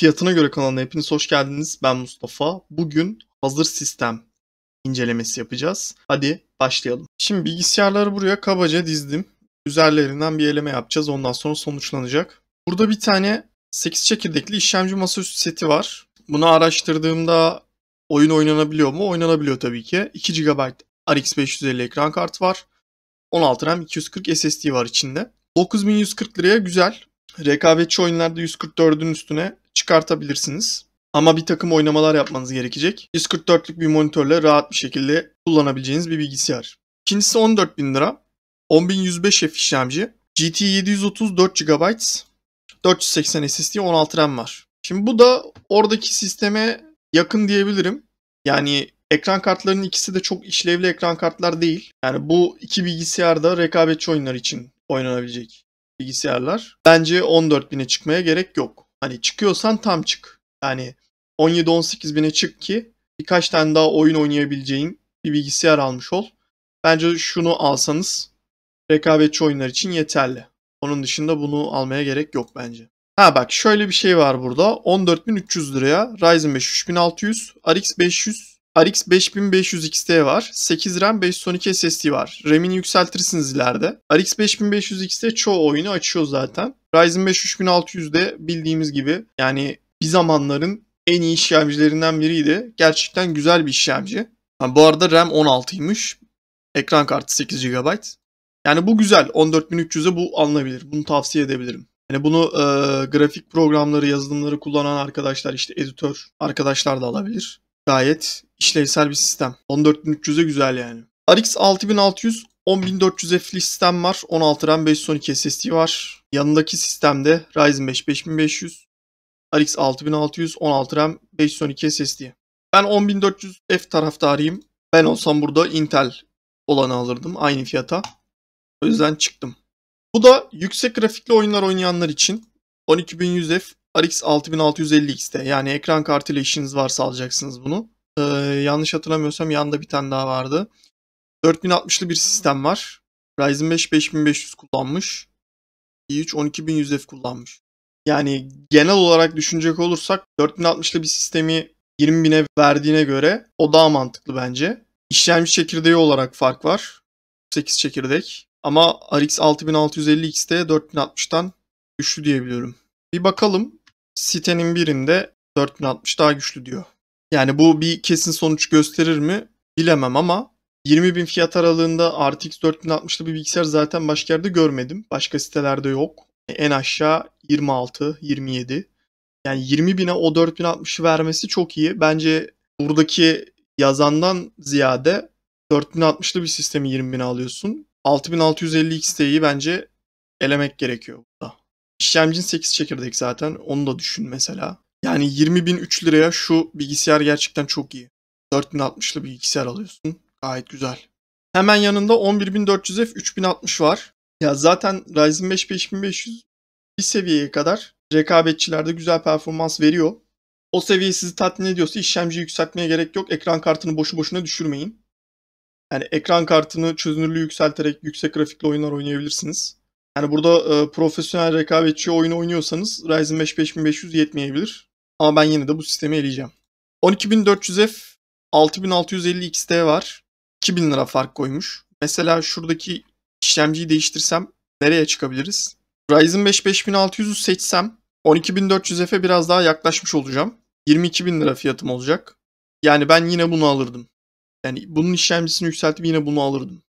Fiyatına göre kanalına hepiniz hoş geldiniz. Ben Mustafa. Bugün hazır sistem incelemesi yapacağız. Hadi başlayalım. Şimdi bilgisayarları buraya kabaca dizdim. Üzerlerinden bir eleme yapacağız. Ondan sonra sonuçlanacak. Burada bir tane 8 çekirdekli işlemci masaüstü seti var. Bunu araştırdığımda oyun oynanabiliyor mu? Oynanabiliyor tabii ki. 2 GB RX 550 ekran kartı var. 16 RAM 240 SSD var içinde. 9140 liraya güzel. Rekabetçi oyunlarda 144'ün üstüne çıkartabilirsiniz. Ama bir takım oynamalar yapmanız gerekecek. 144'lük bir monitörle rahat bir şekilde kullanabileceğiniz bir bilgisayar. İkincisi 14.000 lira. 10.105 işlemci. GT 730 4 GB. 480 SSD 16 RAM var. Şimdi bu da oradaki sisteme yakın diyebilirim. Yani ekran kartlarının ikisi de çok işlevli ekran kartlar değil. Yani bu iki bilgisayarda rekabetçi oyunlar için oynanabilecek bilgisayarlar. Bence 14.000'e çıkmaya gerek yok. Hani çıkıyorsan tam çık. Yani 17-18 bine çık ki birkaç tane daha oyun oynayabileceğin bir bilgisayar almış ol. Bence şunu alsanız rekabetçi oyunlar için yeterli. Onun dışında bunu almaya gerek yok bence. Ha bak şöyle bir şey var burada. 14.300 liraya Ryzen 5 3600, RX 500 RX 5500 XT var. 8 RAM 512 SSD var. RAM'ini yükseltirsiniz ileride. RX 5500 XT çoğu oyunu açıyor zaten. Ryzen 5 3600'de bildiğimiz gibi yani bir zamanların en iyi işlemcilerinden biriydi. Gerçekten güzel bir işlemci. Ha, bu arada RAM 16'ymış. Ekran kartı 8 GB. Yani bu güzel. 14300'e bu alınabilir. Bunu tavsiye edebilirim. Yani bunu e, grafik programları, yazılımları kullanan arkadaşlar işte editör arkadaşlar da alabilir. Gayet işlevsel bir sistem. 14300'e güzel yani. RX 6600 10400 F'li sistem var. 16 RAM 512 SSD var. Yanındaki sistemde Ryzen 5 5500, RX 6600, 16 RAM 512 SSD. Ben 10400 F taraftarıyım. Ben olsam burada Intel olanı alırdım aynı fiyata. O yüzden çıktım. Bu da yüksek grafikli oyunlar oynayanlar için 12100F RX 6650X'te yani ekran kartıyla işiniz varsa alacaksınız bunu. Ee, yanlış hatırlamıyorsam yanında bir tane daha vardı. 4060'lı bir sistem var. Ryzen 5 5500 kullanmış. i3 12100F kullanmış. Yani genel olarak düşünecek olursak 4060'lı bir sistemi 20.000'e verdiğine göre o daha mantıklı bence. İşlemci çekirdeği olarak fark var. 8 çekirdek. Ama RX 6650 X'te 4060'tan güçlü diyebiliyorum. Bir bakalım sitenin birinde 4060 daha güçlü diyor. Yani bu bir kesin sonuç gösterir mi bilemem ama 20 bin fiyat aralığında RTX 4060'lı bir bilgisayar zaten başka yerde görmedim. Başka sitelerde yok. En aşağı 26, 27. Yani 20 bine o 4060'ı vermesi çok iyi. Bence buradaki yazandan ziyade 4060'lı bir sistemi 20 bine alıyorsun. 6650 XT'yi bence elemek gerekiyor burada. İşlemcin 8 çekirdek zaten. Onu da düşün mesela. Yani 20.003 liraya şu bilgisayar gerçekten çok iyi. 4060'lı bilgisayar alıyorsun. Gayet güzel. Hemen yanında 11400F 3060 var. Ya zaten Ryzen 5 5500 bir seviyeye kadar rekabetçilerde güzel performans veriyor. O seviye sizi tatmin ediyorsa işlemci yükseltmeye gerek yok. Ekran kartını boşu boşuna düşürmeyin. Yani ekran kartını çözünürlüğü yükselterek yüksek grafikli oyunlar oynayabilirsiniz. Yani burada e, profesyonel rekabetçi oyunu oynuyorsanız Ryzen 5 5500 yetmeyebilir. Ama ben yine de bu sistemi eleyeceğim. 12400F 6650 XT var. 2000 lira fark koymuş. Mesela şuradaki işlemciyi değiştirsem nereye çıkabiliriz? Ryzen 5 5600'ü seçsem 12400F'e biraz daha yaklaşmış olacağım. 22.000 lira fiyatım olacak. Yani ben yine bunu alırdım. Yani bunun işlemcisini yükseltip yine bunu alırdım.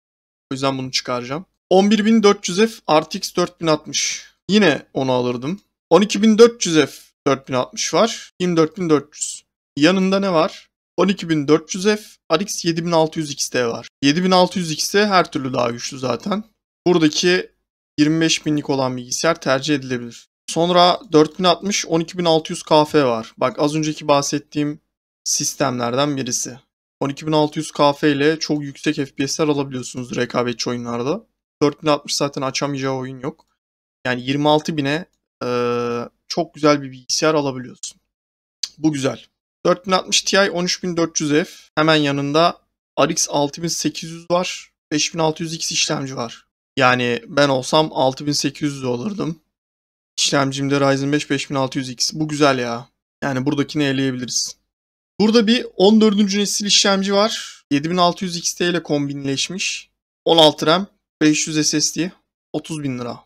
O yüzden bunu çıkaracağım. 11400F RTX 4060. Yine onu alırdım. 12400F 4060 var. 24400. Yanında ne var? 12400F RX 7600 XT var. 7600 XT her türlü daha güçlü zaten. Buradaki 25.000'lik olan bilgisayar tercih edilebilir. Sonra 4060 12600 KF var. Bak az önceki bahsettiğim sistemlerden birisi. 12600 KF ile çok yüksek FPS'ler alabiliyorsunuz rekabetçi oyunlarda. 4060 zaten açamayacağı oyun yok. Yani 26 bine e, çok güzel bir bilgisayar alabiliyorsun. Bu güzel. 4060 Ti 13400F hemen yanında RX 6800 var. 5600X işlemci var. Yani ben olsam 6800 olurdum. İşlemcimde Ryzen 5 5600X. Bu güzel ya. Yani buradakini eleyebiliriz. Burada bir 14. nesil işlemci var. 7600 XT ile kombinleşmiş. 16 RAM, 500 SSD 30 bin lira.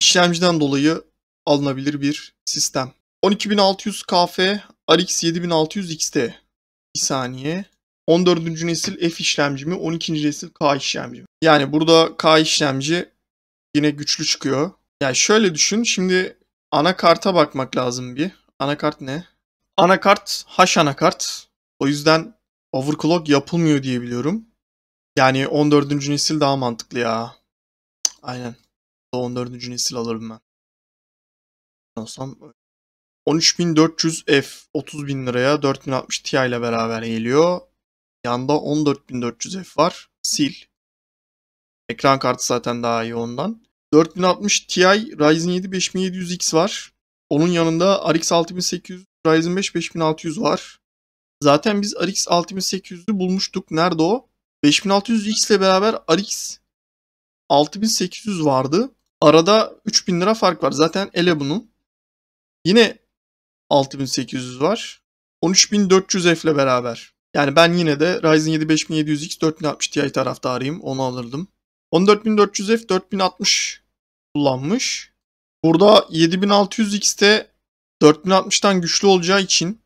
İşlemciden dolayı alınabilir bir sistem. 12600 KF RX 7600 XT. Bir saniye. 14. nesil F işlemci mi? 12. nesil K işlemci mi? Yani burada K işlemci yine güçlü çıkıyor. Yani şöyle düşün. Şimdi anakarta bakmak lazım bir. Anakart ne? Anakart H anakart. O yüzden overclock yapılmıyor diye biliyorum. Yani 14. nesil daha mantıklı ya. Aynen. 14. nesil alırım ben. Olsam 13400F 30.000 liraya 4060 Ti ile beraber geliyor. Yanda 14400F var. Sil. Ekran kartı zaten daha iyi ondan. 4060 Ti Ryzen 7 5700X var. Onun yanında RX 6800 Ryzen 5 5600 var. Zaten biz RX 6800'ü bulmuştuk. Nerede o? 5600X ile beraber RX 6800 vardı. Arada 3000 lira fark var. Zaten ele bunun Yine 6800 var. 13400 F ile beraber. Yani ben yine de Ryzen 7 5700X 4060 Ti taraftarıyım. Onu alırdım. 14400 F 4060 kullanmış. Burada 7600X'te 4060'tan güçlü olacağı için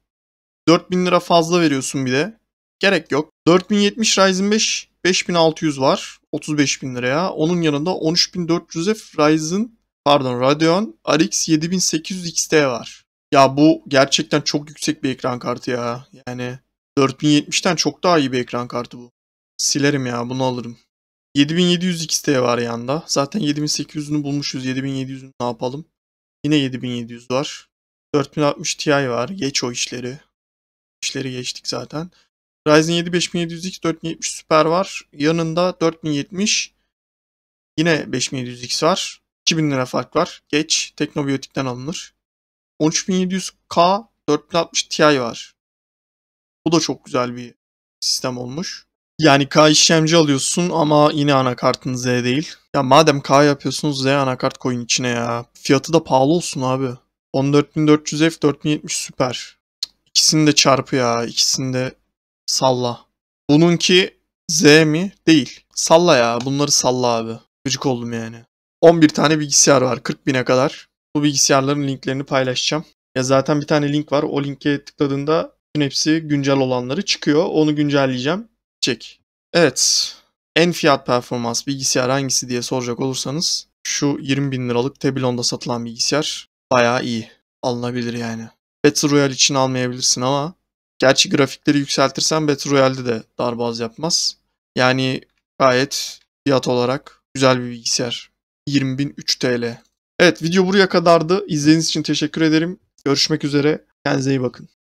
4000 lira fazla veriyorsun bir de. Gerek yok. 4070 Ryzen 5 5600 var. 35.000 liraya. Onun yanında 13.400'e Ryzen pardon Radeon RX 7800 XT var. Ya bu gerçekten çok yüksek bir ekran kartı ya. Yani 4070'ten çok daha iyi bir ekran kartı bu. Silerim ya bunu alırım. 7700 XT var yanda. Zaten 7800'ünü bulmuşuz. 7700'ünü ne yapalım? Yine 7700 var. 4060 Ti var. Geç o işleri. İşleri geçtik zaten. Ryzen 7 5700X 4070 Super var. Yanında 4070 yine 5700X var. 2000 lira fark var. Geç Teknobiyotik'ten alınır. 13700K 4060 Ti var. Bu da çok güzel bir sistem olmuş. Yani K işlemci alıyorsun ama yine anakartın Z değil. Ya madem K yapıyorsunuz Z anakart koyun içine ya. Fiyatı da pahalı olsun abi. 14400F 4070 süper. İkisini de çarpı ya. İkisini de Salla. Bununki Z mi? Değil. Salla ya. Bunları salla abi. Gıcık oldum yani. 11 tane bilgisayar var 40 bine kadar. Bu bilgisayarların linklerini paylaşacağım. Ya zaten bir tane link var. O linke tıkladığında bütün hepsi güncel olanları çıkıyor. Onu güncelleyeceğim. Çek. Evet. En fiyat performans bilgisayar hangisi diye soracak olursanız şu 20 bin liralık Tebilon'da satılan bilgisayar bayağı iyi. Alınabilir yani. Battle Royale için almayabilirsin ama Gerçi grafikleri yükseltirsem Battle Royale'de de darbaz yapmaz. Yani gayet fiyat olarak güzel bir bilgisayar. 20.003 TL. Evet video buraya kadardı. İzlediğiniz için teşekkür ederim. Görüşmek üzere. Kendinize iyi bakın.